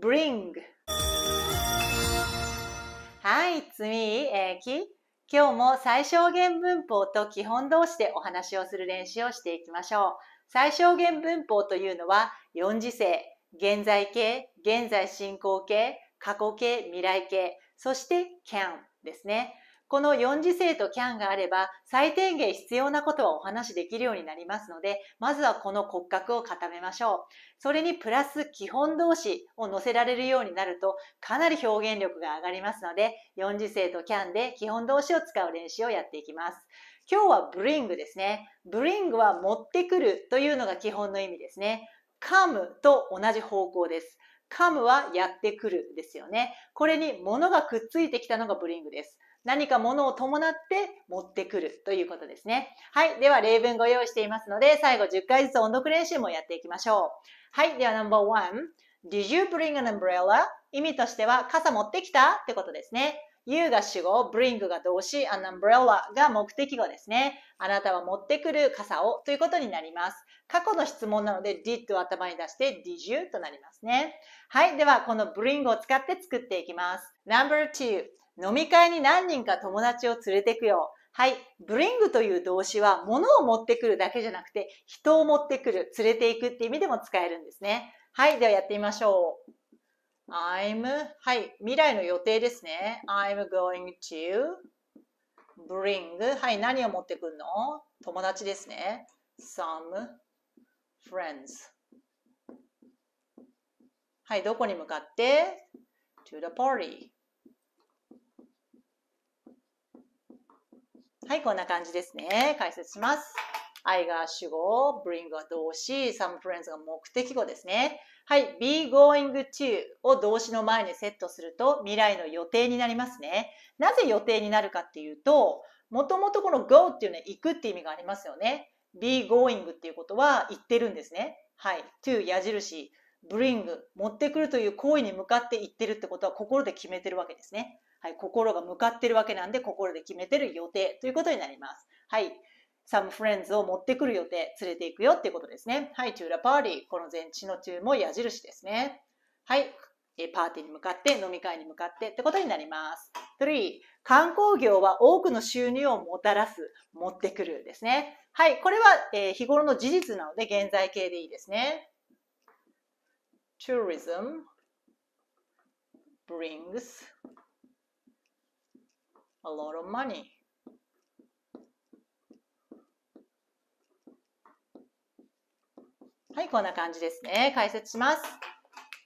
bring. はい、it's m 今日も最小限文法と基本動詞でお話をする練習をしていきましょう。最小限文法というのは4次性、現在形、現在進行形、過去形、未来形、そして can ですね。この4次性と can があれば最低限必要なことはお話しできるようになりますので、まずはこの骨格を固めましょう。それにプラス基本動詞を載せられるようになるとかなり表現力が上がりますので、4次性と can で基本動詞を使う練習をやっていきます。今日は bring ですね。bring は持ってくるというのが基本の意味ですね。come と同じ方向です。come はやってくるですよね。これに物がくっついてきたのがブリングです。何か物を伴って持ってくるということですね。はい。では、例文ご用意していますので、最後10回ずつ音読練習もやっていきましょう。はい。では、No.1。Did you bring an umbrella? 意味としては、傘持ってきたってことですね。you が主語、bring が動詞、an umbrella が目的語ですね。あなたは持ってくる傘をということになります。過去の質問なので did を頭に出して did you となりますね。はい。では、この bring を使って作っていきます。Number two. 飲み会に何人か友達を連れてくよ。はい。bring という動詞は物を持ってくるだけじゃなくて人を持ってくる、連れていくって意味でも使えるんですね。はい。ではやってみましょう。I'm はい。未来の予定ですね。I'm going to bring はい。何を持ってくるの友達ですね。some friends はい。どこに向かって to the party はい、こんな感じですね。解説します。I が主語、bring が動詞、some friends が目的語ですね。はい、be going to を動詞の前にセットすると未来の予定になりますね。なぜ予定になるかっていうと、もともとこの go っていうのは行くって意味がありますよね。be going っていうことは行ってるんですね。はい、to 矢印、bring 持ってくるという行為に向かって行ってるってことは心で決めてるわけですね。はい、心が向かってるわけなんで、心で決めてる予定ということになります。はい。some friends を持ってくる予定、連れていくよっていうことですね。はい、to the party。この前置の to も矢印ですね。はい。パーティーに向かって、飲み会に向かってってことになります。3、観光業は多くの収入をもたらす、持ってくるですね。はい、これは、えー、日頃の事実なので、現在形でいいですね。tourism brings a lot of money. こんな感じですね。解説します。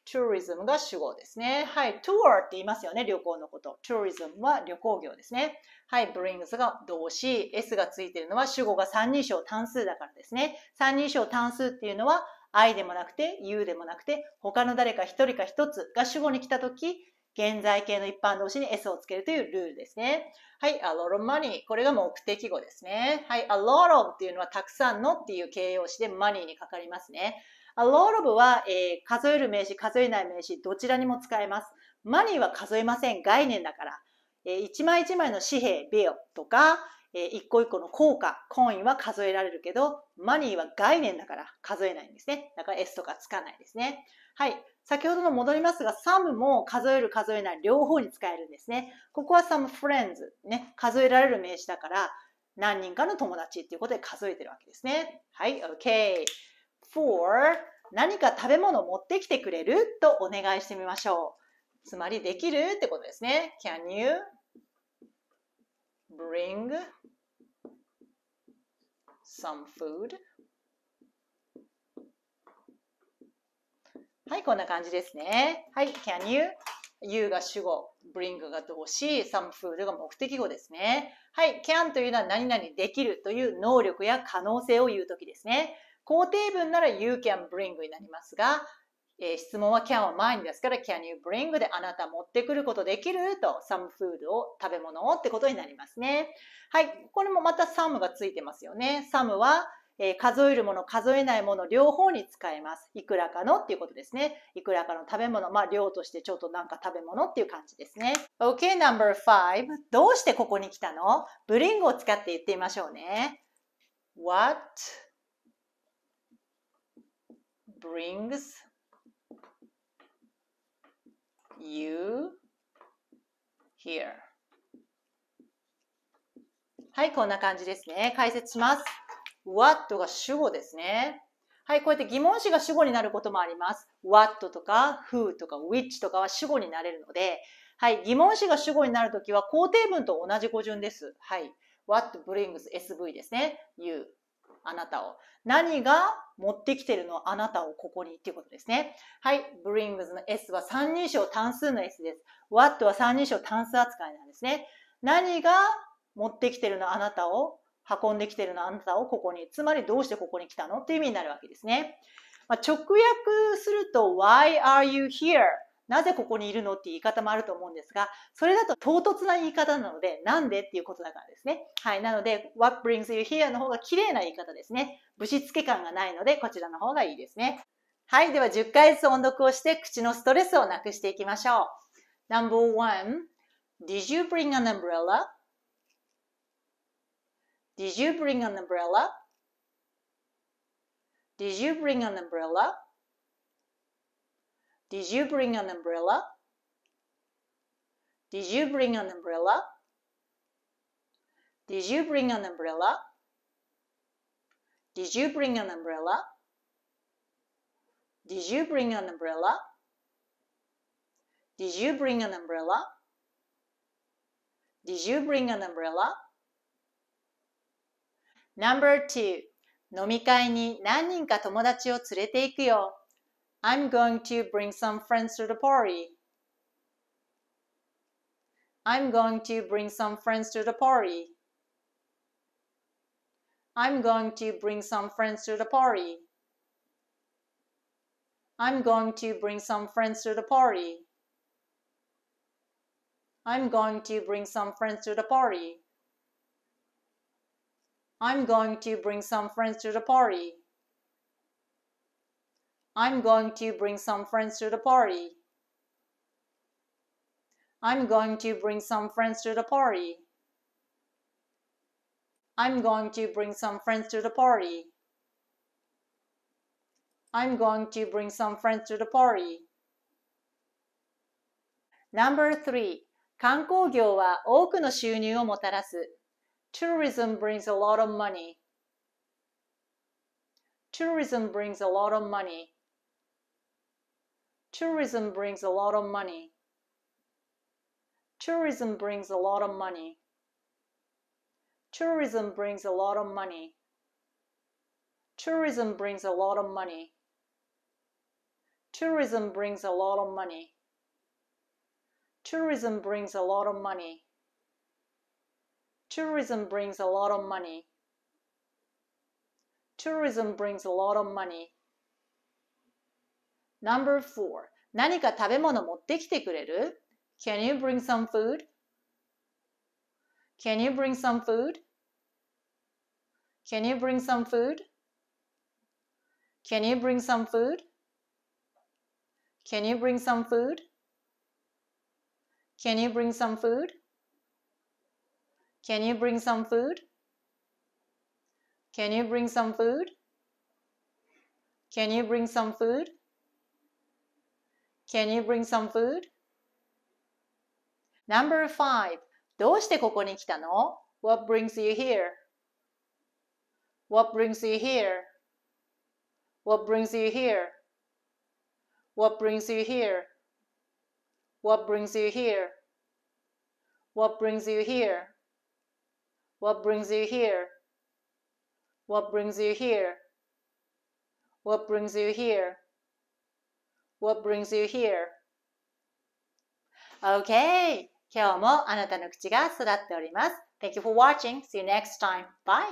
tourism が主語ですね。はい、tour って言いますよね、旅行のこと。tourism は旅行業ですね。はい、brings が動詞、s がついてるのは主語が三人称単数だからですね。三人称単数っていうのは I でもなくて u でもなくて他の誰か一人か一つが主語に来た時現在形の一般動詞に s をつけるというルールですね。はい、a lot of money。これが目的語ですね。はい、a lot of っていうのはたくさんのっていう形容詞で money にかかりますね。a lot of は、えー、数える名詞、数えない名詞、どちらにも使えます。money は数えません。概念だから。えー、一枚一枚の紙幣、ベオとか、えー、一個一個の硬貨、コインは数えられるけど、money は概念だから数えないんですね。だから s とかつかないですね。はい。先ほどの戻りますが、some も数える数えない両方に使えるんですね。ここは some friends ね、数えられる名詞だから、何人かの友達っていうことで数えてるわけですね。はい、OK。for 何か食べ物を持ってきてくれるとお願いしてみましょう。つまりできるってことですね。Can you bring some food? はい、こんな感じですね。はい、can you? you が主語、bring が動詞、some food が目的語ですね。はい、can というのは何々できるという能力や可能性を言うときですね。肯定文なら you can bring になりますが、えー、質問は can を前にですから can you bring であなた持ってくることできると some food を食べ物をってことになりますね。はい、これもまた some がついてますよね。some はえー、数えるもの、数えないもの、両方に使えます。いくらかのっていうことですね。いくらかの食べ物、まあ、量としてちょっとなんか食べ物っていう感じですね。OK, number five. どうしてここに来たのブリングを使って言ってみましょうね。What brings you here? はい、こんな感じですね。解説します。what が主語ですね。はい、こうやって疑問詞が主語になることもあります。what とか who とか which とかは主語になれるので、はい、疑問詞が主語になるときは肯定文と同じ語順です。はい。what brings SV ですね。you あなたを。何が持ってきてるのあなたをここにっていうことですね。はい。brings の S は三人称単数の S です。what は三人称単数扱いなんですね。何が持ってきてるのあなたを運んできてるのあなたをここにつまりどうしてここに来たのっていう意味になるわけですね、まあ、直訳すると Why are you here? なぜここにいるのっていう言い方もあると思うんですが、それだと唐突な言い方なので、なんでっていうことだからですね。はい。なので、what brings you here の方が綺麗な言い方ですね。ぶしつけ感がないので、こちらの方がいいですね。はい。では、10回ずつ音読をして、口のストレスをなくしていきましょう。Number one, did you bring an umbrella? Did you bring an umbrella? Did you bring an umbrella? Did you bring an umbrella? Did you bring an umbrella? Did you bring an umbrella? Did you bring an umbrella? Did you bring an umbrella? Did you bring an umbrella? Did you bring an umbrella? Number two, 飲み会に何人か友達を連れて行くよ。I'm going to bring some friends to the party. I'm going to bring some friends to the party. I'm going to bring some friends to the party. I'm going to bring some friends to the party. I'm going to bring some friends to the party. I'm going to bring some friends to the party. I'm going to bring some friends to the party. I'm going to bring some friends to the party. I'm going to bring some friends to the party. I'm going to bring some friends to the party. Number 3. 観光業は多くの収入をもたらす。tourism brings a lot of money. Tourism brings a lot of money. Tourism brings a lot of money. Tourism brings a lot of money. Tourism brings a lot of money. Tourism brings a lot of money. Tourism brings a lot of money. Tourism brings a lot of money. Tourism brings a lot of money. Tourism brings a lot of money. Number four. 何か食べ物持ってきてくれる ?Can you bring some food? Can you bring some food? Can you bring some food? Can you bring some food? Can you bring some food? Can you bring some food? Can you bring some food? Can you bring some food? Can you bring some food? Can you bring some food? Number five. どうしてここに来たの ?What brings you here? What brings you here? What brings you here? What brings you here? What brings you here? What brings you here? What brings you here? What brings you here? What brings you here? What brings you here? Okay! 今日もあなたの口が育っております。Thank you for watching. See you next time. Bye!